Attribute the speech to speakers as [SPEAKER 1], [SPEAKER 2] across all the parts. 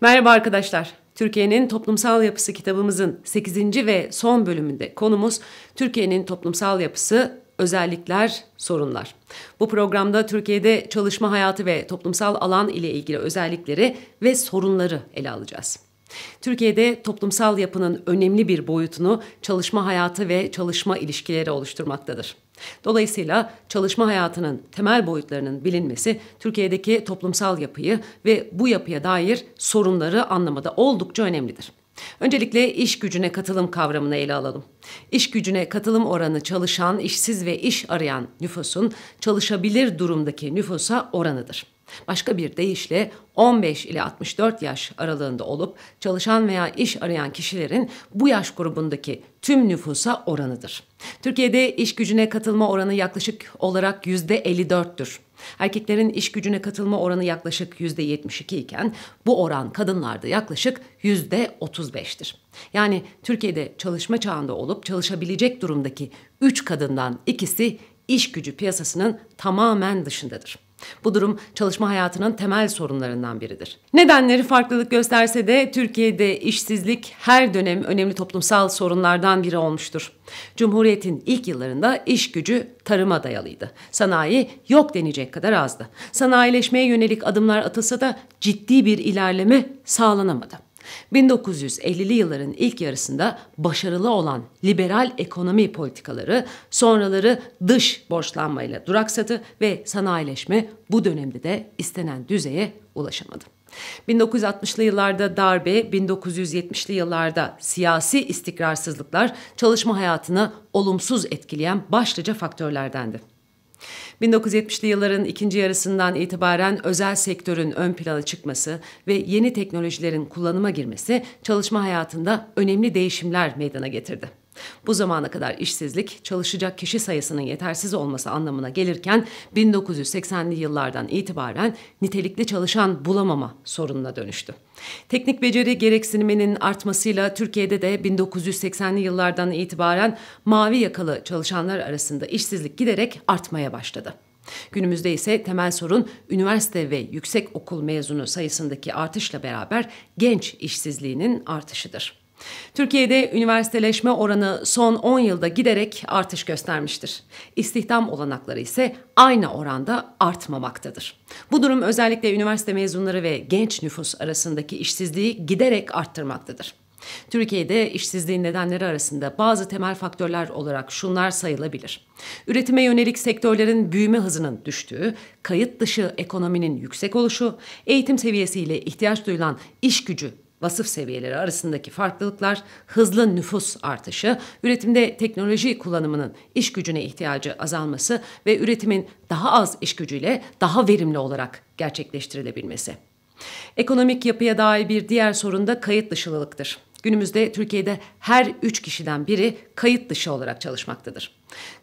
[SPEAKER 1] Merhaba arkadaşlar. Türkiye'nin Toplumsal Yapısı kitabımızın 8. ve son bölümünde konumuz Türkiye'nin toplumsal yapısı, özellikler, sorunlar. Bu programda Türkiye'de çalışma hayatı ve toplumsal alan ile ilgili özellikleri ve sorunları ele alacağız. Türkiye'de toplumsal yapının önemli bir boyutunu çalışma hayatı ve çalışma ilişkileri oluşturmaktadır. Dolayısıyla çalışma hayatının temel boyutlarının bilinmesi Türkiye'deki toplumsal yapıyı ve bu yapıya dair sorunları anlamada oldukça önemlidir. Öncelikle iş gücüne katılım kavramını ele alalım. İş gücüne katılım oranı çalışan, işsiz ve iş arayan nüfusun çalışabilir durumdaki nüfusa oranıdır. Başka bir deyişle 15 ile 64 yaş aralığında olup çalışan veya iş arayan kişilerin bu yaş grubundaki tüm nüfusa oranıdır. Türkiye'de iş gücüne katılma oranı yaklaşık olarak %54'tür. Erkeklerin iş gücüne katılma oranı yaklaşık %72 iken bu oran kadınlarda yaklaşık %35'tir. Yani Türkiye'de çalışma çağında olup çalışabilecek durumdaki 3 kadından ikisi iş gücü piyasasının tamamen dışındadır. Bu durum çalışma hayatının temel sorunlarından biridir. Nedenleri farklılık gösterse de Türkiye'de işsizlik her dönem önemli toplumsal sorunlardan biri olmuştur. Cumhuriyetin ilk yıllarında iş gücü tarıma dayalıydı. Sanayi yok denecek kadar azdı. Sanayileşmeye yönelik adımlar atılsa da ciddi bir ilerleme sağlanamadı. 1950'li yılların ilk yarısında başarılı olan liberal ekonomi politikaları sonraları dış borçlanmayla duraksadı ve sanayileşme bu dönemde de istenen düzeye ulaşamadı. 1960'lı yıllarda darbe, 1970'li yıllarda siyasi istikrarsızlıklar çalışma hayatını olumsuz etkileyen başlıca faktörlerdendi. 1970'li yılların ikinci yarısından itibaren özel sektörün ön plana çıkması ve yeni teknolojilerin kullanıma girmesi çalışma hayatında önemli değişimler meydana getirdi. Bu zamana kadar işsizlik çalışacak kişi sayısının yetersiz olması anlamına gelirken 1980'li yıllardan itibaren nitelikli çalışan bulamama sorununa dönüştü. Teknik beceri gereksiniminin artmasıyla Türkiye'de de 1980'li yıllardan itibaren mavi yakalı çalışanlar arasında işsizlik giderek artmaya başladı. Günümüzde ise temel sorun üniversite ve yüksek okul mezunu sayısındaki artışla beraber genç işsizliğinin artışıdır. Türkiye'de üniversiteleşme oranı son 10 yılda giderek artış göstermiştir. İstihdam olanakları ise aynı oranda artmamaktadır. Bu durum özellikle üniversite mezunları ve genç nüfus arasındaki işsizliği giderek arttırmaktadır. Türkiye'de işsizliğin nedenleri arasında bazı temel faktörler olarak şunlar sayılabilir. Üretime yönelik sektörlerin büyüme hızının düştüğü, kayıt dışı ekonominin yüksek oluşu, eğitim seviyesiyle ihtiyaç duyulan iş gücü vasıf seviyeleri arasındaki farklılıklar, hızlı nüfus artışı, üretimde teknoloji kullanımının iş gücüne ihtiyacı azalması ve üretimin daha az iş gücüyle daha verimli olarak gerçekleştirilebilmesi. Ekonomik yapıya dair bir diğer sorun da kayıt dışılılıktır. Günümüzde Türkiye'de her üç kişiden biri kayıt dışı olarak çalışmaktadır.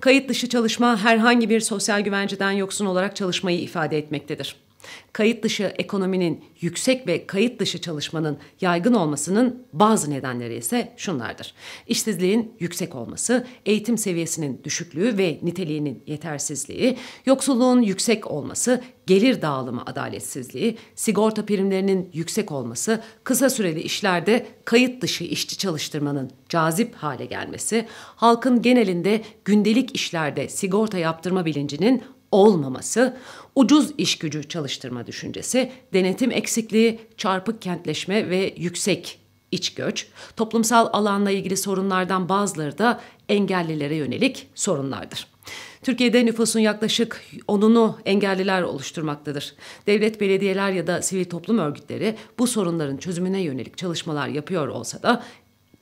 [SPEAKER 1] Kayıt dışı çalışma herhangi bir sosyal güvenceden yoksun olarak çalışmayı ifade etmektedir. Kayıt dışı ekonominin yüksek ve kayıt dışı çalışmanın yaygın olmasının bazı nedenleri ise şunlardır. İşsizliğin yüksek olması, eğitim seviyesinin düşüklüğü ve niteliğinin yetersizliği, yoksulluğun yüksek olması, gelir dağılımı adaletsizliği, sigorta primlerinin yüksek olması, kısa süreli işlerde kayıt dışı işçi çalıştırmanın cazip hale gelmesi, halkın genelinde gündelik işlerde sigorta yaptırma bilincinin olmaması, ucuz iş gücü çalıştırma düşüncesi, denetim eksikliği, çarpık kentleşme ve yüksek iç göç, toplumsal alanla ilgili sorunlardan bazıları da engellilere yönelik sorunlardır. Türkiye'de nüfusun yaklaşık onunu engelliler oluşturmaktadır. Devlet, belediyeler ya da sivil toplum örgütleri bu sorunların çözümüne yönelik çalışmalar yapıyor olsa da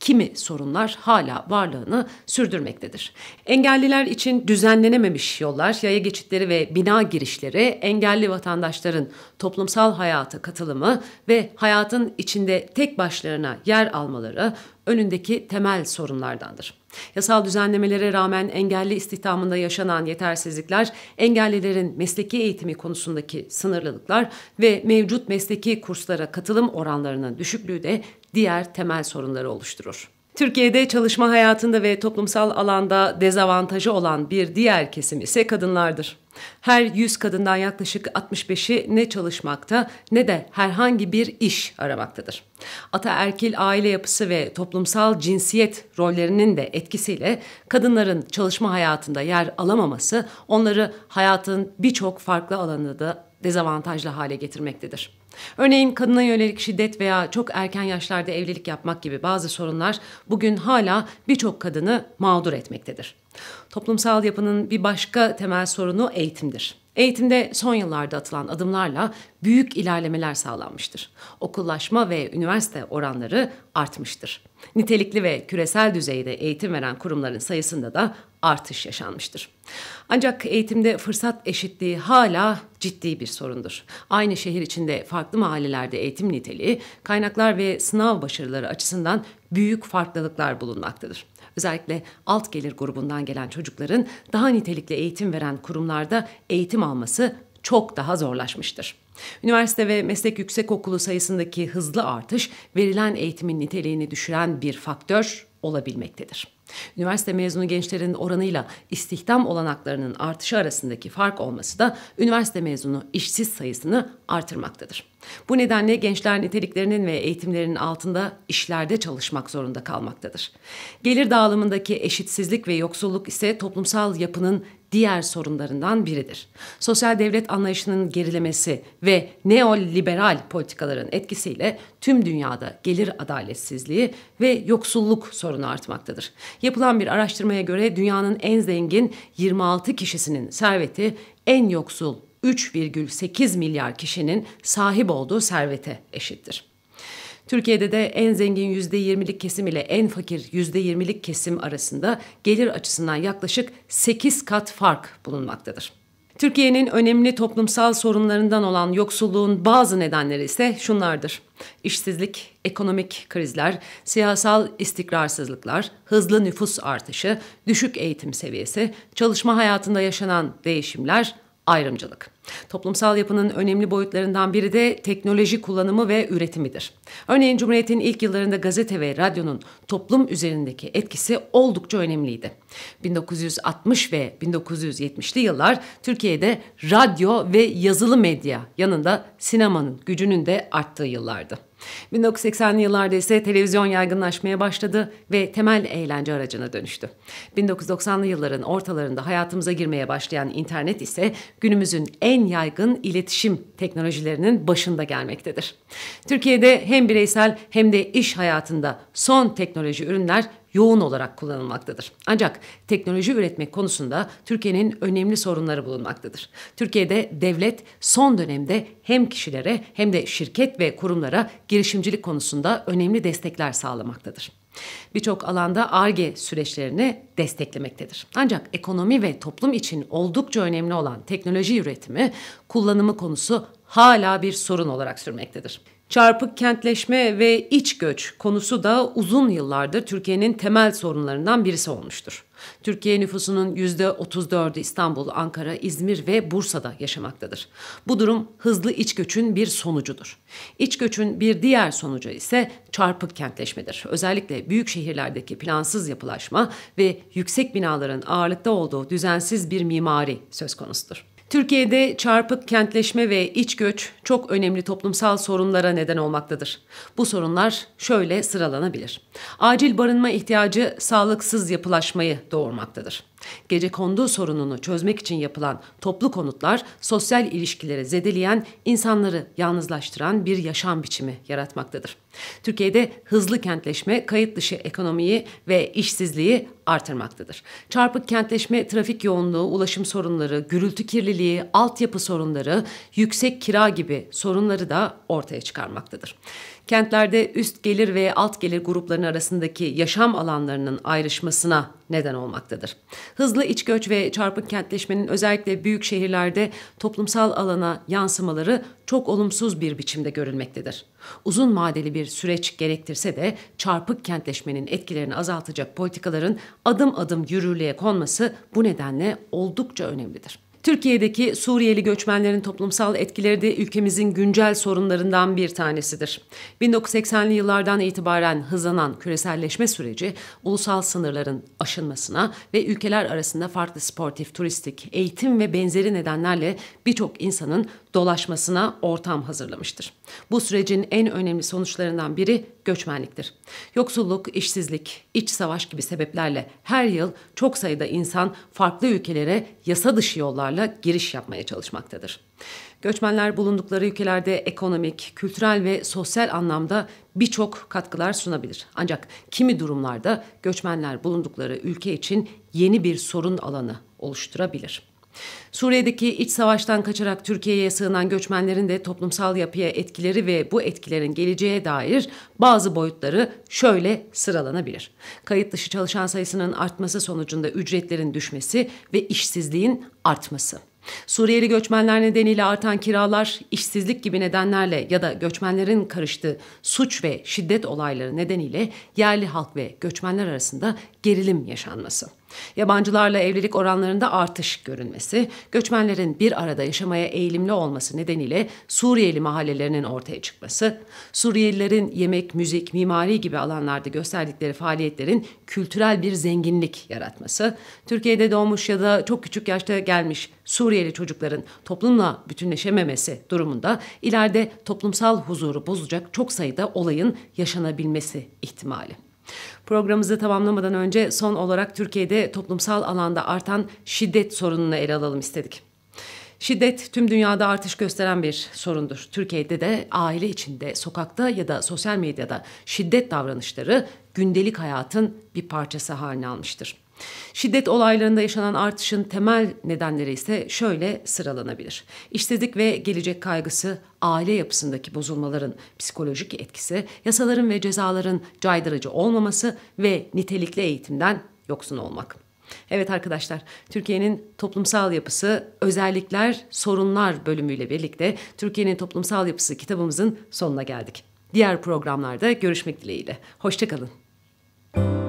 [SPEAKER 1] kimi sorunlar hala varlığını sürdürmektedir. Engelliler için düzenlenememiş yollar, yaya geçitleri ve bina girişleri, engelli vatandaşların toplumsal hayata katılımı ve hayatın içinde tek başlarına yer almaları, önündeki temel sorunlardandır. Yasal düzenlemelere rağmen engelli istihdamında yaşanan yetersizlikler, engellilerin mesleki eğitimi konusundaki sınırlılıklar ve mevcut mesleki kurslara katılım oranlarının düşüklüğü de diğer temel sorunları oluşturur. Türkiye'de çalışma hayatında ve toplumsal alanda dezavantajı olan bir diğer kesim ise kadınlardır. Her 100 kadından yaklaşık 65'i ne çalışmakta ne de herhangi bir iş aramaktadır. Ataerkil aile yapısı ve toplumsal cinsiyet rollerinin de etkisiyle kadınların çalışma hayatında yer alamaması onları hayatın birçok farklı alanında da dezavantajlı hale getirmektedir. Örneğin kadına yönelik şiddet veya çok erken yaşlarda evlilik yapmak gibi bazı sorunlar bugün hala birçok kadını mağdur etmektedir. Toplumsal yapının bir başka temel sorunu eğitimdir. Eğitimde son yıllarda atılan adımlarla büyük ilerlemeler sağlanmıştır. Okullaşma ve üniversite oranları artmıştır. Nitelikli ve küresel düzeyde eğitim veren kurumların sayısında da artış yaşanmıştır. Ancak eğitimde fırsat eşitliği hala ciddi bir sorundur. Aynı şehir içinde farklı mahallelerde eğitim niteliği, kaynaklar ve sınav başarıları açısından büyük farklılıklar bulunmaktadır. Özellikle alt gelir grubundan gelen çocukların daha nitelikli eğitim veren kurumlarda eğitim alması çok daha zorlaşmıştır. Üniversite ve meslek yüksekokulu sayısındaki hızlı artış verilen eğitimin niteliğini düşüren bir faktör olabilmektedir. Üniversite mezunu gençlerin oranıyla istihdam olanaklarının artışı arasındaki fark olması da üniversite mezunu işsiz sayısını artırmaktadır. Bu nedenle gençler niteliklerinin ve eğitimlerinin altında işlerde çalışmak zorunda kalmaktadır. Gelir dağılımındaki eşitsizlik ve yoksulluk ise toplumsal yapının diğer sorunlarından biridir. Sosyal devlet anlayışının gerilemesi ve neoliberal politikaların etkisiyle tüm dünyada gelir adaletsizliği ve yoksulluk sorunu artmaktadır. Yapılan bir araştırmaya göre dünyanın en zengin 26 kişisinin serveti en yoksul 3,8 milyar kişinin sahip olduğu servete eşittir. Türkiye'de de en zengin yüzde %20'lik kesim ile en fakir yüzde %20'lik kesim arasında gelir açısından yaklaşık 8 kat fark bulunmaktadır. Türkiye'nin önemli toplumsal sorunlarından olan yoksulluğun bazı nedenleri ise şunlardır. İşsizlik, ekonomik krizler, siyasal istikrarsızlıklar, hızlı nüfus artışı, düşük eğitim seviyesi, çalışma hayatında yaşanan değişimler, ayrımcılık. Toplumsal yapının önemli boyutlarından biri de teknoloji kullanımı ve üretimidir. Örneğin Cumhuriyet'in ilk yıllarında gazete ve radyonun toplum üzerindeki etkisi oldukça önemliydi. 1960 ve 1970'li yıllar Türkiye'de radyo ve yazılı medya yanında sinemanın gücünün de arttığı yıllardı. 1980'li yıllarda ise televizyon yaygınlaşmaya başladı ve temel eğlence aracına dönüştü. 1990'lı yılların ortalarında hayatımıza girmeye başlayan internet ise günümüzün en en yaygın iletişim teknolojilerinin başında gelmektedir. Türkiye'de hem bireysel hem de iş hayatında son teknoloji ürünler yoğun olarak kullanılmaktadır. Ancak teknoloji üretmek konusunda Türkiye'nin önemli sorunları bulunmaktadır. Türkiye'de devlet son dönemde hem kişilere hem de şirket ve kurumlara girişimcilik konusunda önemli destekler sağlamaktadır. Birçok alanda ARGE süreçlerini desteklemektedir. Ancak ekonomi ve toplum için oldukça önemli olan teknoloji üretimi, kullanımı konusu hala bir sorun olarak sürmektedir. Çarpık kentleşme ve iç göç konusu da uzun yıllardır Türkiye'nin temel sorunlarından birisi olmuştur. Türkiye nüfusunun %34'ü İstanbul, Ankara, İzmir ve Bursa'da yaşamaktadır. Bu durum hızlı iç göçün bir sonucudur. İç göçün bir diğer sonucu ise çarpık kentleşmedir. Özellikle büyük şehirlerdeki plansız yapılaşma ve yüksek binaların ağırlıkta olduğu düzensiz bir mimari söz konusudur. Türkiye'de çarpık kentleşme ve iç göç çok önemli toplumsal sorunlara neden olmaktadır. Bu sorunlar şöyle sıralanabilir. Acil barınma ihtiyacı sağlıksız yapılaşmayı doğurmaktadır. Gece kondu sorununu çözmek için yapılan toplu konutlar sosyal ilişkileri zedeleyen, insanları yalnızlaştıran bir yaşam biçimi yaratmaktadır. Türkiye'de hızlı kentleşme kayıt dışı ekonomiyi ve işsizliği artırmaktadır. Çarpık kentleşme trafik yoğunluğu, ulaşım sorunları, gürültü kirliliği, altyapı sorunları, yüksek kira gibi sorunları da ortaya çıkarmaktadır. Kentlerde üst gelir ve alt gelir gruplarının arasındaki yaşam alanlarının ayrışmasına neden olmaktadır. Hızlı iç göç ve çarpık kentleşmenin özellikle büyük şehirlerde toplumsal alana yansımaları çok olumsuz bir biçimde görülmektedir. Uzun vadeli bir süreç gerektirse de çarpık kentleşmenin etkilerini azaltacak politikaların adım adım yürürlüğe konması bu nedenle oldukça önemlidir. Türkiye'deki Suriyeli göçmenlerin toplumsal etkileri de ülkemizin güncel sorunlarından bir tanesidir. 1980'li yıllardan itibaren hızlanan küreselleşme süreci ulusal sınırların aşınmasına ve ülkeler arasında farklı sportif, turistik, eğitim ve benzeri nedenlerle birçok insanın dolaşmasına ortam hazırlamıştır. Bu sürecin en önemli sonuçlarından biri göçmenliktir. Yoksulluk, işsizlik, iç savaş gibi sebeplerle her yıl çok sayıda insan farklı ülkelere yasa dışı yollarla giriş yapmaya çalışmaktadır. Göçmenler bulundukları ülkelerde ekonomik, kültürel ve sosyal anlamda birçok katkılar sunabilir. Ancak kimi durumlarda göçmenler bulundukları ülke için yeni bir sorun alanı oluşturabilir. Suriye'deki iç savaştan kaçarak Türkiye'ye sığınan göçmenlerin de toplumsal yapıya etkileri ve bu etkilerin geleceğe dair bazı boyutları şöyle sıralanabilir. Kayıt dışı çalışan sayısının artması sonucunda ücretlerin düşmesi ve işsizliğin artması. Suriyeli göçmenler nedeniyle artan kiralar, işsizlik gibi nedenlerle ya da göçmenlerin karıştığı suç ve şiddet olayları nedeniyle yerli halk ve göçmenler arasında gerilim yaşanması. Yabancılarla evlilik oranlarında artış görünmesi, göçmenlerin bir arada yaşamaya eğilimli olması nedeniyle Suriyeli mahallelerinin ortaya çıkması, Suriyelilerin yemek, müzik, mimari gibi alanlarda gösterdikleri faaliyetlerin kültürel bir zenginlik yaratması, Türkiye'de doğmuş ya da çok küçük yaşta gelmiş Suriyeli çocukların toplumla bütünleşememesi durumunda ileride toplumsal huzuru bozacak çok sayıda olayın yaşanabilmesi ihtimali. Programımızı tamamlamadan önce son olarak Türkiye'de toplumsal alanda artan şiddet sorununu ele alalım istedik. Şiddet tüm dünyada artış gösteren bir sorundur. Türkiye'de de aile içinde, sokakta ya da sosyal medyada şiddet davranışları gündelik hayatın bir parçası haline almıştır. Şiddet olaylarında yaşanan artışın temel nedenleri ise şöyle sıralanabilir. İşsizlik ve gelecek kaygısı, aile yapısındaki bozulmaların psikolojik etkisi, yasaların ve cezaların caydırıcı olmaması ve nitelikli eğitimden yoksun olmak. Evet arkadaşlar, Türkiye'nin toplumsal yapısı özellikler, sorunlar bölümüyle birlikte Türkiye'nin toplumsal yapısı kitabımızın sonuna geldik. Diğer programlarda görüşmek dileğiyle. Hoşçakalın.